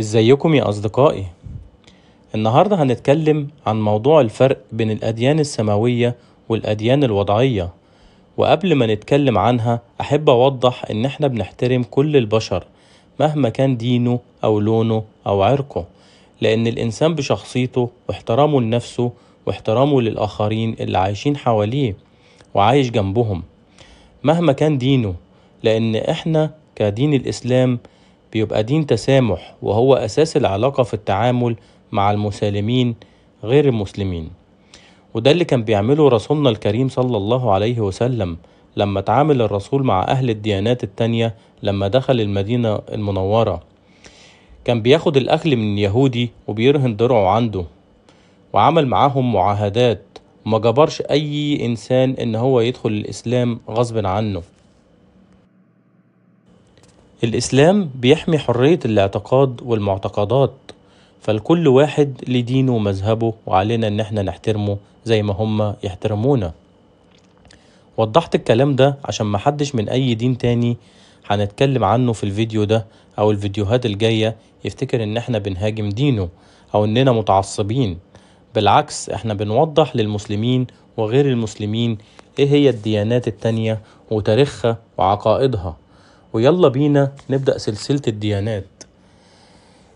ازيكم يا اصدقائي النهارده هنتكلم عن موضوع الفرق بين الاديان السماويه والاديان الوضعيه وقبل ما نتكلم عنها احب اوضح ان احنا بنحترم كل البشر مهما كان دينه او لونه او عرقه لان الانسان بشخصيته واحترامه لنفسه واحترامه للاخرين اللي عايشين حواليه وعايش جنبهم مهما كان دينه لان احنا كدين الاسلام بيبقى دين تسامح وهو أساس العلاقة في التعامل مع المسالمين غير المسلمين وده اللي كان بيعمله رسولنا الكريم صلى الله عليه وسلم لما تعامل الرسول مع أهل الديانات التانية لما دخل المدينة المنورة كان بياخد الأكل من يهودي وبيرهن درعه عنده وعمل معاهم معاهدات وما جبرش أي إنسان إن هو يدخل الإسلام غصب عنه الإسلام بيحمي حرية الاعتقاد والمعتقدات فالكل واحد ليه دينه ومذهبه وعلينا إن احنا نحترمه زي ما هما يحترمونا وضحت الكلام ده عشان محدش من أي دين تاني هنتكلم عنه في الفيديو ده أو الفيديوهات الجاية يفتكر إن احنا بنهاجم دينه أو إننا متعصبين بالعكس احنا بنوضح للمسلمين وغير المسلمين ايه هي الديانات التانية وتاريخها وعقائدها ويلا بينا نبدأ سلسلة الديانات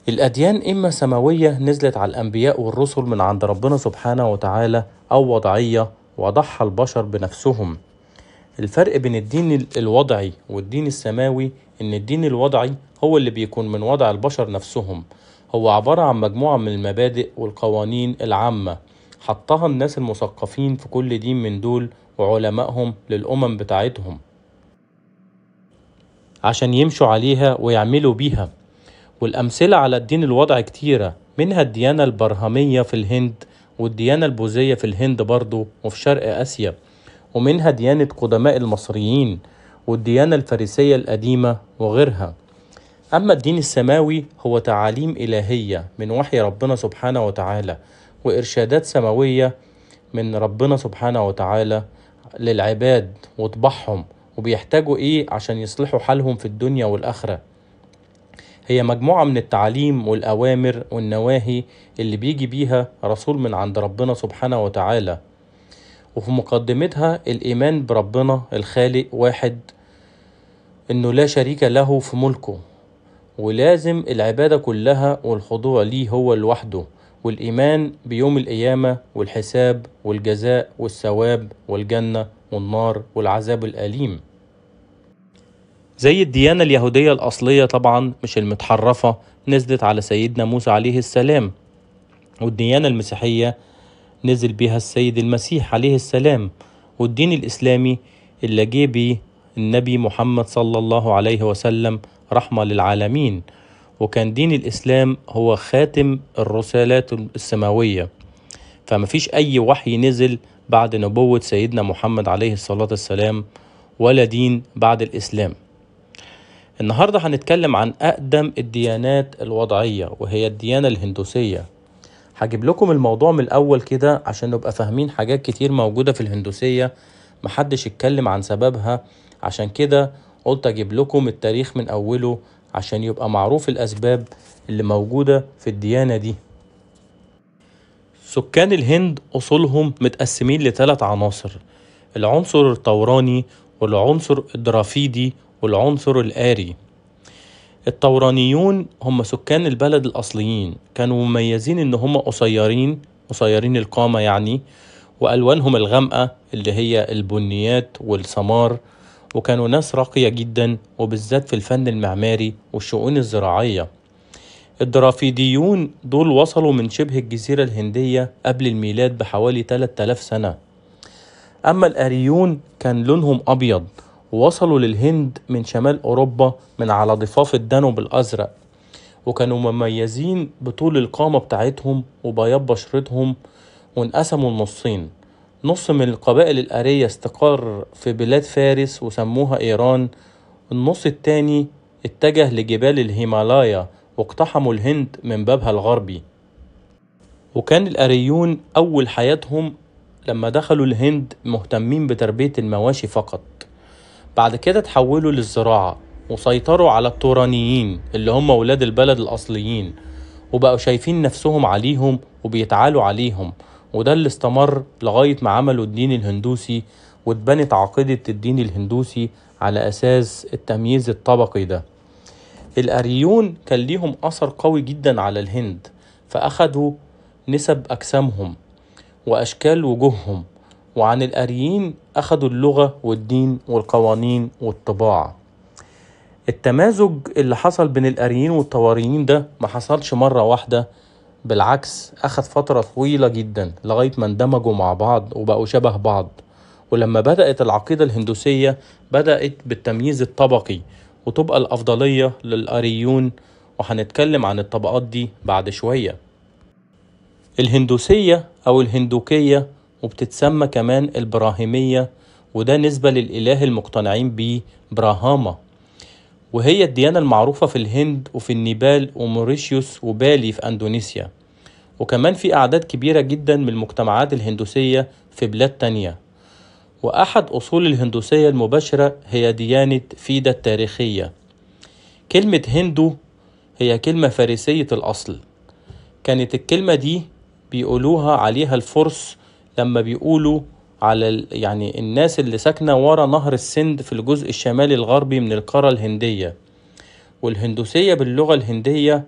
الأديان إما سماوية نزلت على الأنبياء والرسل من عند ربنا سبحانه وتعالى أو وضعية وضحى البشر بنفسهم الفرق بين الدين الوضعي والدين السماوي إن الدين الوضعي هو اللي بيكون من وضع البشر نفسهم هو عبارة عن مجموعة من المبادئ والقوانين العامة حطها الناس المثقفين في كل دين من دول وعلمائهم للأمم بتاعتهم عشان يمشوا عليها ويعملوا بيها والأمثلة على الدين الوضع كتيرة منها الديانة البرهمية في الهند والديانة البوذية في الهند برضو وفي شرق آسيا ومنها ديانة قدماء المصريين والديانة الفارسية القديمة وغيرها أما الدين السماوي هو تعاليم إلهية من وحي ربنا سبحانه وتعالى وإرشادات سماوية من ربنا سبحانه وتعالى للعباد وطبعهم وبيحتاجوا ايه عشان يصلحوا حالهم في الدنيا والاخره هي مجموعه من التعاليم والاوامر والنواهي اللي بيجي بيها رسول من عند ربنا سبحانه وتعالى وفي مقدمتها الايمان بربنا الخالق واحد انه لا شريك له في ملكه ولازم العباده كلها والخضوع ليه هو لوحده والايمان بيوم القيامه والحساب والجزاء والثواب والجنه والنار والعذاب الأليم زي الديانة اليهودية الأصلية طبعا مش المتحرفة نزلت على سيدنا موسى عليه السلام والديانة المسيحية نزل بها السيد المسيح عليه السلام والدين الإسلامي اللي جه بيه النبي محمد صلى الله عليه وسلم رحمة للعالمين وكان دين الإسلام هو خاتم الرسالات السماوية فمفيش أي وحي نزل بعد نبوة سيدنا محمد عليه الصلاة والسلام ولا دين بعد الإسلام النهاردة هنتكلم عن أقدم الديانات الوضعية وهي الديانة الهندوسية هجيب لكم الموضوع من الأول كده عشان نبقى فاهمين حاجات كتير موجودة في الهندوسية محدش يتكلم عن سببها عشان كده قلت أجيب لكم التاريخ من أوله عشان يبقى معروف الأسباب اللي موجودة في الديانة دي سكان الهند أصولهم متقسمين لثلاث عناصر العنصر الطوراني والعنصر الدرافيدي والعنصر الآري الطورانيون هم سكان البلد الأصليين كانوا مميزين إن هم قصيرين قصيرين القامة يعني وألوانهم الغامقة اللي هي البنيات والسمار وكانوا ناس راقية جدا وبالذات في الفن المعماري والشؤون الزراعية الدرافيديون دول وصلوا من شبه الجزيرة الهندية قبل الميلاد بحوالي 3000 سنة أما الأريون كان لونهم أبيض ووصلوا للهند من شمال أوروبا من على ضفاف الدانوب الأزرق وكانوا مميزين بطول القامة بتاعتهم وبياض بشرتهم وانقسموا لنصين نص من القبائل الأرية استقر في بلاد فارس وسموها إيران النص التاني اتجه لجبال الهيمالايا واقتحموا الهند من بابها الغربي وكان الأريون أول حياتهم لما دخلوا الهند مهتمين بتربية المواشي فقط بعد كده تحولوا للزراعة وسيطروا على التورانيين اللي هم ولاد البلد الأصليين وبقوا شايفين نفسهم عليهم وبيتعالوا عليهم وده اللي استمر لغاية ما عملوا الدين الهندوسي واتبنت عقيدة الدين الهندوسي على أساس التمييز الطبقي ده الأريون كان ليهم أثر قوي جدا على الهند فأخدوا نسب أجسامهم وأشكال وجوههم وعن الأريين أخدوا اللغة والدين والقوانين والطباعة التمازج اللي حصل بين الأريين والطواريين ده ما حصلش مرة واحدة بالعكس أخد فترة طويلة جدا لغاية ما اندمجوا مع بعض وبقوا شبه بعض ولما بدأت العقيدة الهندوسية بدأت بالتمييز الطبقي وتبقى الأفضلية للأريون وهنتكلم عن الطبقات دي بعد شوية الهندوسية أو الهندوكية وبتتسمى كمان البراهيمية وده نسبة للإله المقتنعين بيه براهاما وهي الديانة المعروفة في الهند وفي النيبال وموريشيوس وبالي في أندونيسيا وكمان في أعداد كبيرة جدا من المجتمعات الهندوسية في بلاد تانية وأحد أصول الهندوسية المباشرة هي ديانة فيدا التاريخية كلمة هندو هي كلمة فارسية الأصل كانت الكلمة دي بيقولوها عليها الفرس لما بيقولوا على يعني الناس اللي ساكنة ورا نهر السند في الجزء الشمالي الغربي من القارة الهندية والهندوسية باللغة الهندية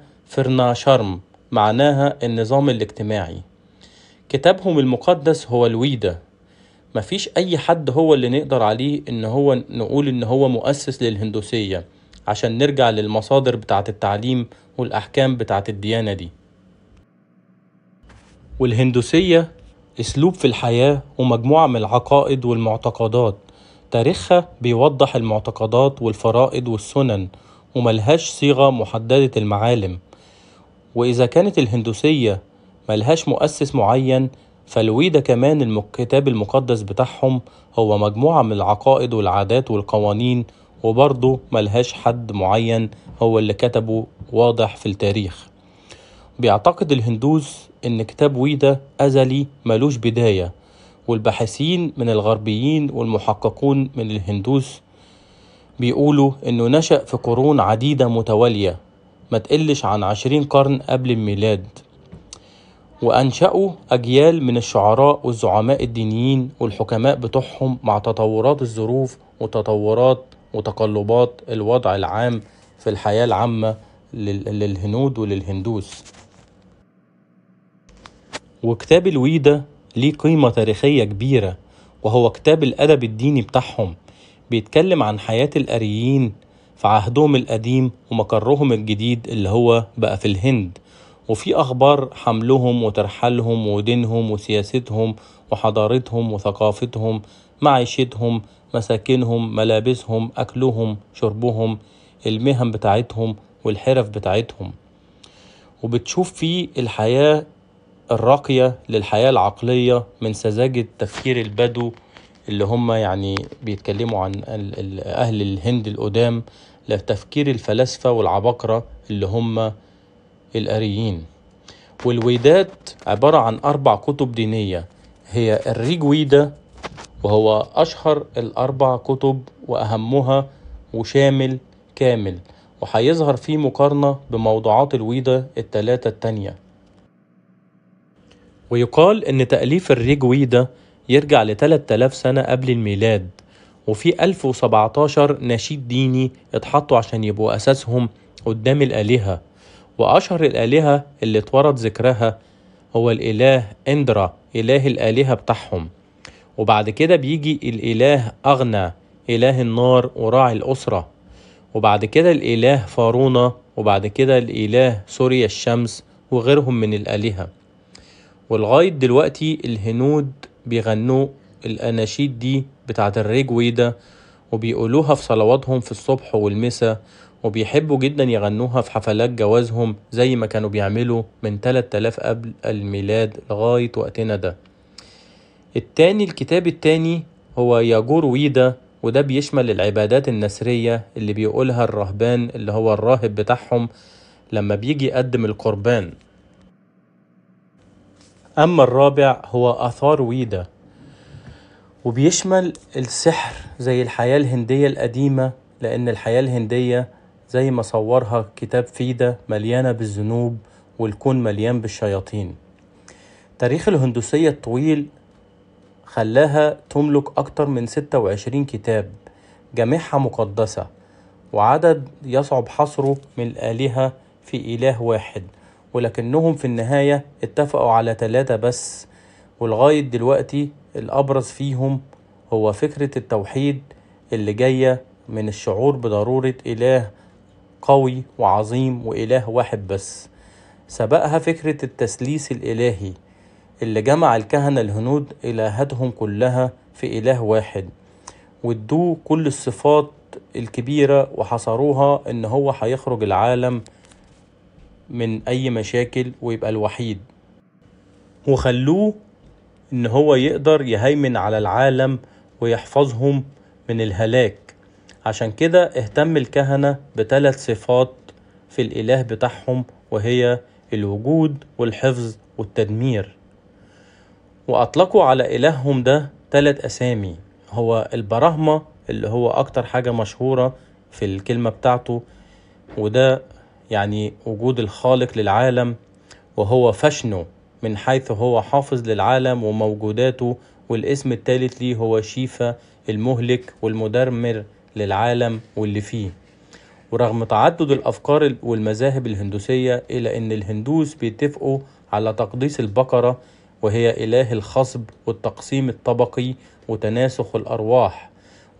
شرم معناها النظام الاجتماعي كتابهم المقدس هو الويدا مفيش اي حد هو اللي نقدر عليه ان هو نقول ان هو مؤسس للهندوسية عشان نرجع للمصادر بتاعة التعليم والاحكام بتاعة الديانة دي والهندوسية اسلوب في الحياة ومجموعة من العقائد والمعتقدات تاريخها بيوضح المعتقدات والفرائض والسنن وملهاش صيغة محددة المعالم وإذا كانت الهندوسية ملهاش مؤسس معين فالوي ده كمان الكتاب المقدس بتاعهم هو مجموعة من العقائد والعادات والقوانين وبرضه ملهاش حد معين هو اللي كتبه واضح في التاريخ بيعتقد الهندوس إن كتاب ويدا أزلي ملوش بداية والباحثين من الغربيين والمحققون من الهندوس بيقولوا إنه نشأ في قرون عديدة متوالية ما تقلش عن عشرين قرن قبل الميلاد وأنشأوا أجيال من الشعراء والزعماء الدينيين والحكماء بتوعهم مع تطورات الظروف وتطورات وتقلبات الوضع العام في الحياة العامة للهنود وللهندوس وكتاب الويدة ليه قيمة تاريخية كبيرة وهو كتاب الأدب الديني بتاعهم بيتكلم عن حياة الأريين في عهدهم القديم ومقرهم الجديد اللي هو بقى في الهند وفي أخبار حملهم وترحلهم ودينهم وسياستهم وحضارتهم وثقافتهم معيشتهم مساكنهم ملابسهم أكلهم شربهم المهن بتاعتهم والحرف بتاعتهم وبتشوف فيه الحياة الراقية للحياة العقلية من سذاجة تفكير البدو اللي هم يعني بيتكلموا عن أهل الهند القدام لتفكير الفلاسفة والعباقرة اللي هم الأريين والويدات عبارة عن أربع كتب دينية هي الريجويدا وهو أشهر الأربع كتب وأهمها وشامل كامل وهيظهر فيه مقارنة بموضوعات الويدا التلاتة التانية ويقال إن تأليف الريجويدا يرجع ل 3000 سنة قبل الميلاد وفي 1017 نشيد ديني اتحطوا عشان يبقوا أساسهم قدام الآلهة وأشهر الآلهة اللي اتورد ذكرها هو الإله إندرا إله الآلهة بتاعهم وبعد كده بيجي الإله أغنى إله النار وراعي الأسرة وبعد كده الإله فارونا وبعد كده الإله سوريا الشمس وغيرهم من الآلهة ولغاية دلوقتي الهنود بيغنوا الأناشيد دي بتاعت الريج ويدا وبيقولوها في صلواتهم في الصبح والمساء وبيحبوا جدا يغنوها في حفلات جوازهم زي ما كانوا بيعملوا من 3000 قبل الميلاد لغاية وقتنا ده التاني الكتاب التاني هو ياجور ويدا وده بيشمل العبادات النسرية اللي بيقولها الرهبان اللي هو الراهب بتاعهم لما بيجي يقدم القربان أما الرابع هو آثار ويدا وبيشمل السحر زي الحياة الهندية القديمة لأن الحياة الهندية زي ما صورها كتاب فيدا مليانة بالذنوب والكون مليان بالشياطين تاريخ الهندوسية الطويل خلاها تملك أكتر من 26 كتاب جميعها مقدسة وعدد يصعب حصره من الآلهة في إله واحد ولكنهم في النهاية اتفقوا على ثلاثة بس ولغاية دلوقتي الأبرز فيهم هو فكرة التوحيد اللي جاية من الشعور بضرورة إله قوي وعظيم وإله واحد بس سبقها فكرة التثليث الإلهي اللي جمع الكهنة الهنود إلهاتهم كلها في إله واحد وادوه كل الصفات الكبيرة وحصروها إن هو هيخرج العالم من أي مشاكل ويبقى الوحيد وخلوه إن هو يقدر يهيمن على العالم ويحفظهم من الهلاك عشان كده اهتم الكهنة بثلاث صفات في الإله بتاعهم وهي الوجود والحفظ والتدمير وأطلقوا على إلههم ده ثلاث أسامي هو البراهمة اللي هو أكتر حاجة مشهورة في الكلمة بتاعته وده يعني وجود الخالق للعالم وهو فشنو من حيث هو حافظ للعالم وموجوداته والاسم الثالث ليه هو شيفا المهلك والمدمر للعالم واللي فيه ورغم تعدد الأفكار والمذاهب الهندوسية إلا أن الهندوس بيتفقوا على تقديس البقرة وهي إله الخصب والتقسيم الطبقي وتناسخ الأرواح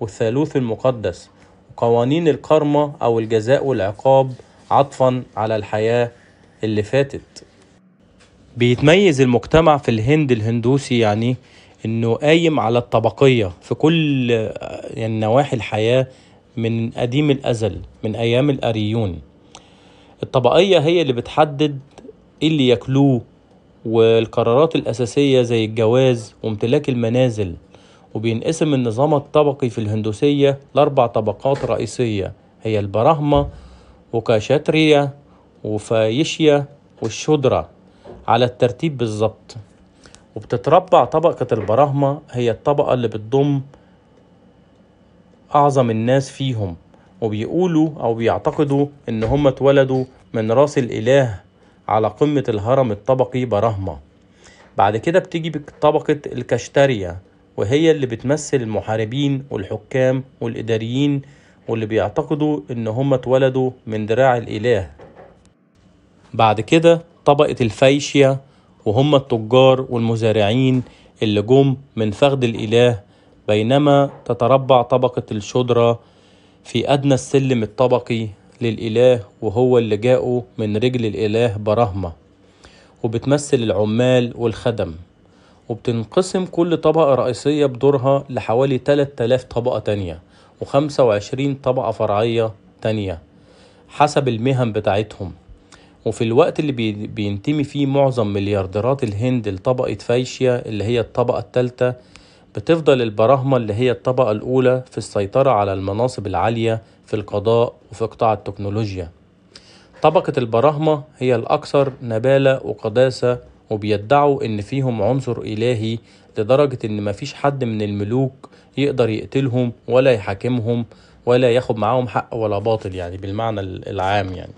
والثالوث المقدس وقوانين الكارما أو الجزاء والعقاب عطفا على الحياة اللي فاتت بيتميز المجتمع في الهند الهندوسي يعني انه قايم على الطبقيه في كل يعني نواحي الحياه من قديم الازل من ايام الاريون الطبقيه هي اللي بتحدد ايه اللي ياكلوه والقرارات الاساسيه زي الجواز وامتلاك المنازل وبينقسم النظام الطبقي في الهندوسيه لاربع طبقات رئيسيه هي البراهما وكاشاتريا وفايشيا والشودرا على الترتيب بالظبط وبتتربع طبقة البراهمة هي الطبقة اللي بتضم أعظم الناس فيهم وبيقولوا أو بيعتقدوا إن هم اتولدوا من راس الإله على قمة الهرم الطبقي براهمة بعد كده بتيجي طبقة الكشترية وهي اللي بتمثل المحاربين والحكام والإداريين واللي بيعتقدوا إن هم اتولدوا من دراع الإله بعد كده طبقة الفيشيا وهم التجار والمزارعين اللي جم من فخد الإله بينما تتربع طبقة الشدرة في أدنى السلم الطبقي للإله وهو اللي جاءوا من رجل الإله برهمة وبتمثل العمال والخدم وبتنقسم كل طبقة رئيسية بدورها لحوالي 3000 طبقة تانية و25 طبقة فرعية تانية حسب المهن بتاعتهم وفي الوقت اللي بينتمي فيه معظم مليارديرات الهند لطبقة فايشيا اللي هي الطبقة الثالثة بتفضل البراهمة اللي هي الطبقة الأولى في السيطرة على المناصب العالية في القضاء وفي قطاع التكنولوجيا طبقة البراهمة هي الأكثر نبالة وقداسة وبيدعوا إن فيهم عنصر إلهي لدرجة إن مفيش حد من الملوك يقدر يقتلهم ولا يحاكمهم ولا ياخد معاهم حق ولا باطل يعني بالمعنى العام يعني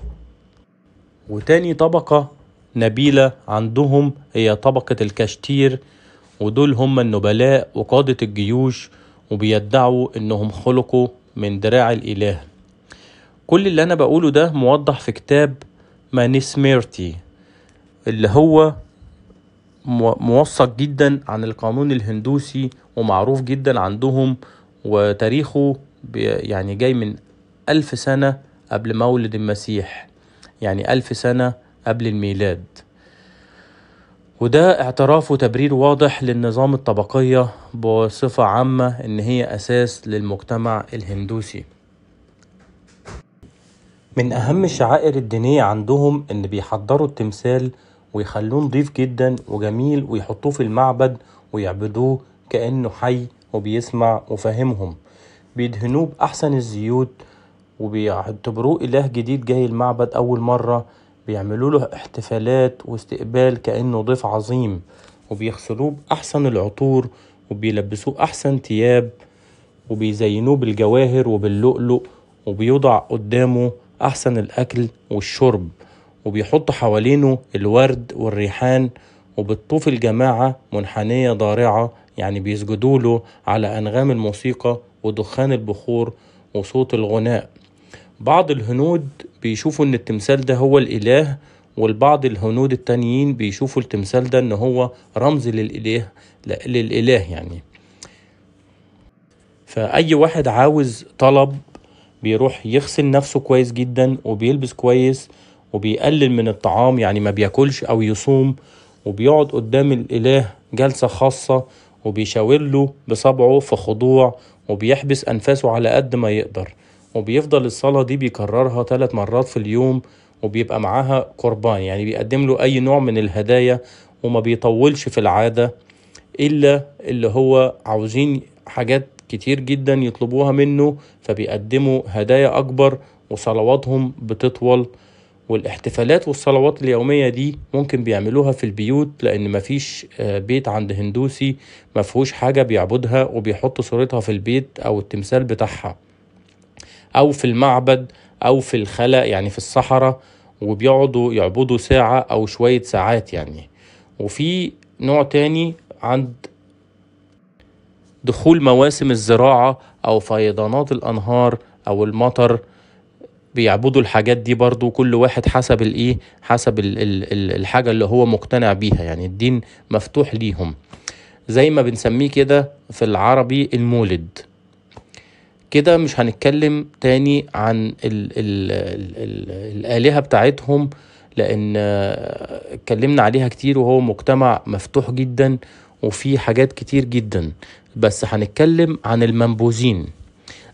وتاني طبقة نبيلة عندهم هي طبقة الكشتير ودول هم النبلاء وقادة الجيوش وبيدعوا انهم خلقوا من دراع الاله كل اللي انا بقوله ده موضح في كتاب مانسميرتي اللي هو موثق جدا عن القانون الهندوسي ومعروف جدا عندهم وتاريخه يعني جاي من ألف سنة قبل مولد المسيح يعني ألف سنة قبل الميلاد وده اعتراف وتبرير واضح للنظام الطبقية بصفة عامة إن هي أساس للمجتمع الهندوسي من أهم الشعائر الدينية عندهم إن بيحضروا التمثال ويخلوه نضيف جدا وجميل ويحطوه في المعبد ويعبدوه كأنه حي وبيسمع وفاهمهم بيدهنوه بأحسن الزيوت وبيعتبروه إله جديد جاي المعبد أول مرة بيعملوا له احتفالات واستقبال كأنه ضيف عظيم وبيغسلوه بأحسن العطور وبيلبسوه أحسن تياب وبيزينوه بالجواهر وباللؤلؤ وبيوضع قدامه أحسن الأكل والشرب وبيحط حوالينه الورد والريحان وبتطوف الجماعة منحنية ضارعة يعني بيسجدوا له على أنغام الموسيقى ودخان البخور وصوت الغناء بعض الهنود بيشوفوا ان التمثال ده هو الاله والبعض الهنود التانيين بيشوفوا التمثال ده ان هو رمز للاله للاله يعني فاي واحد عاوز طلب بيروح يغسل نفسه كويس جدا وبيلبس كويس وبيقلل من الطعام يعني ما بياكلش او يصوم وبيقعد قدام الاله جلسه خاصه وبيشاور له بصبعه في خضوع وبيحبس انفاسه على قد ما يقدر وبيفضل الصلاة دي بيكررها ثلاث مرات في اليوم وبيبقى معاها قربان يعني بيقدم له أي نوع من الهدايا وما بيطولش في العادة إلا اللي هو عاوزين حاجات كتير جدا يطلبوها منه فبيقدموا هدايا أكبر وصلواتهم بتطول والاحتفالات والصلوات اليومية دي ممكن بيعملوها في البيوت لأن مفيش آه، بيت عند هندوسي مفهوش حاجة بيعبدها وبيحط صورتها في البيت أو التمثال بتاعها أو في المعبد أو في الخلاء يعني في الصحراء وبيقعدوا يعبدوا ساعة أو شوية ساعات يعني وفي نوع تاني عند دخول مواسم الزراعة أو فيضانات الأنهار أو المطر بيعبدوا الحاجات دي برضو كل واحد حسب الايه حسب الـ الـ الحاجه اللي هو مقتنع بيها يعني الدين مفتوح ليهم زي ما بنسميه كده في العربي المولد كده مش هنتكلم تاني عن ال ال الـ الآلهة بتاعتهم لأن اتكلمنا عليها كتير وهو مجتمع مفتوح جدا وفي حاجات كتير جدا بس هنتكلم عن المنبوذين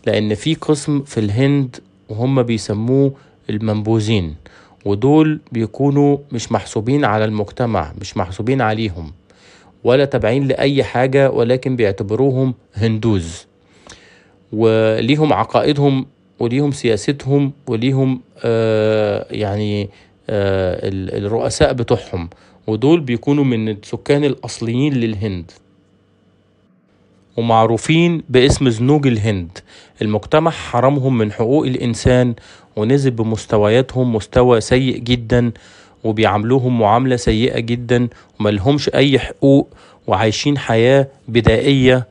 لأن في قسم في الهند وهم بيسموه المنبوذين ودول بيكونوا مش محسوبين على المجتمع مش محسوبين عليهم ولا تابعين لأي حاجة ولكن بيعتبروهم هندوز وليهم عقائدهم وليهم سياستهم وليهم آه يعني آه الرؤساء بتوعهم ودول بيكونوا من السكان الأصليين للهند ومعروفين باسم زنوج الهند المجتمع حرمهم من حقوق الإنسان ونزل بمستوياتهم مستوى سيء جدا وبيعاملوهم معاملة سيئة جدا وملهمش أي حقوق وعايشين حياة بدائية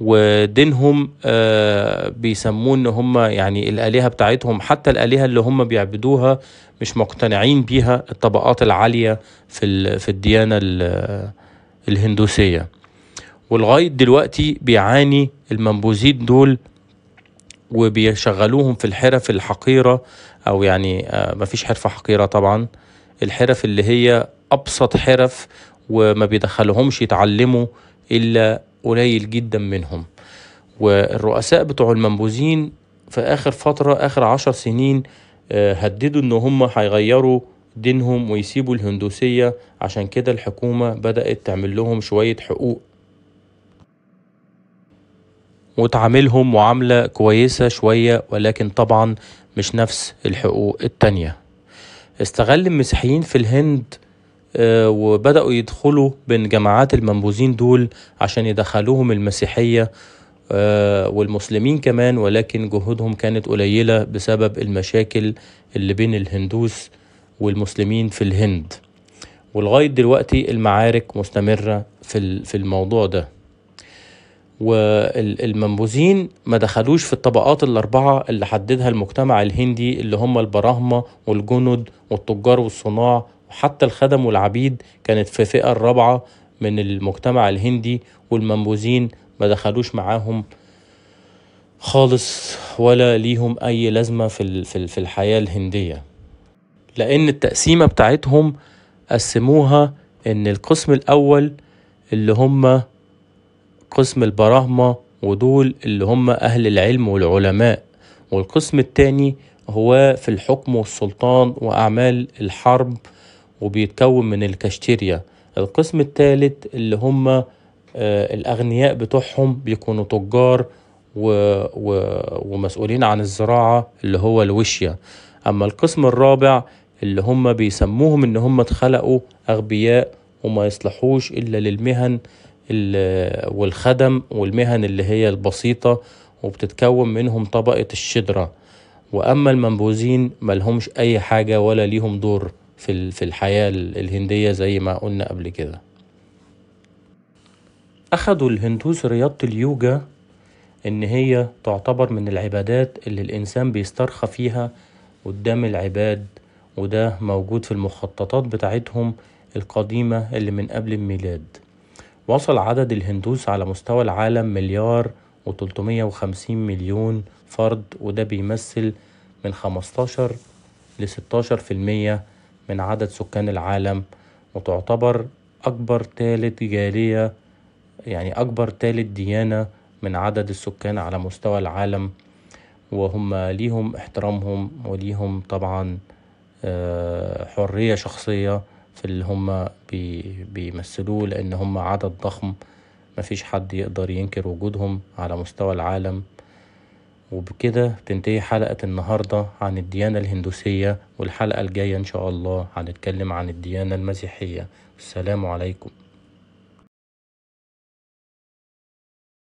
ودينهم آه، بيسموه ان هم يعني الالهه بتاعتهم حتى الالهه اللي هم بيعبدوها مش مقتنعين بيها الطبقات العاليه في في الديانه الهندوسيه ولغايه دلوقتي بيعاني المنبوذين دول وبيشغلوهم في الحرف الحقيره او يعني آه، ما فيش حرفه حقيره طبعا الحرف اللي هي ابسط حرف وما بيدخلهمش يتعلموا الا قليل جدا منهم والرؤساء بتوع المنبوذين في آخر فترة آخر عشر سنين آه، هددوا إن هم هيغيروا دينهم ويسيبوا الهندوسية عشان كده الحكومة بدأت تعمل لهم شوية حقوق وتعاملهم معاملة كويسة شوية ولكن طبعا مش نفس الحقوق التانية استغل المسيحيين في الهند آه، وبدأوا يدخلوا بين جماعات المنبوذين دول عشان يدخلوهم المسيحية آه، والمسلمين كمان ولكن جهودهم كانت قليلة بسبب المشاكل اللي بين الهندوس والمسلمين في الهند ولغاية دلوقتي المعارك مستمرة في الموضوع ده والمنبوذين ما دخلوش في الطبقات الأربعة اللي حددها المجتمع الهندي اللي هم البراهمة والجند والتجار والصناع وحتى الخدم والعبيد كانت في الفئة الرابعة من المجتمع الهندي والمنبوذين ما دخلوش معاهم خالص ولا ليهم أي لازمة في في الحياة الهندية لأن التقسيمة بتاعتهم قسموها إن القسم الأول اللي هم قسم البراهمة ودول اللي هم أهل العلم والعلماء والقسم الثاني هو في الحكم والسلطان وأعمال الحرب وبيتكون من الكاشتيريا القسم الثالث اللي هم آه، الأغنياء بتوعهم بيكونوا تجار و... و... ومسؤولين عن الزراعة اللي هو الوشيا أما القسم الرابع اللي هم بيسموهم إن هم اتخلقوا أغبياء وما يصلحوش إلا للمهن والخدم والمهن اللي هي البسيطة وبتتكون منهم طبقة الشدرة وأما المنبوذين ملهمش أي حاجة ولا ليهم دور في في الحياة الهندية زي ما قلنا قبل كده أخدوا الهندوس رياضة اليوجا إن هي تعتبر من العبادات اللي الإنسان بيسترخى فيها قدام العباد وده موجود في المخططات بتاعتهم القديمة اللي من قبل الميلاد وصل عدد الهندوس على مستوى العالم مليار و350 مليون فرد وده بيمثل من 15 ل 16% من عدد سكان العالم وتعتبر أكبر ثالث جالية يعني أكبر ثالث ديانة من عدد السكان على مستوى العالم وهم ليهم احترامهم وليهم طبعا آه، حرية شخصية في اللي هم بيمثلوه لأن هم عدد ضخم مفيش حد يقدر ينكر وجودهم على مستوى العالم وبكده تنتهي حلقة النهاردة عن الديانة الهندوسية والحلقة الجاية إن شاء الله هنتكلم عن الديانة المسيحية السلام عليكم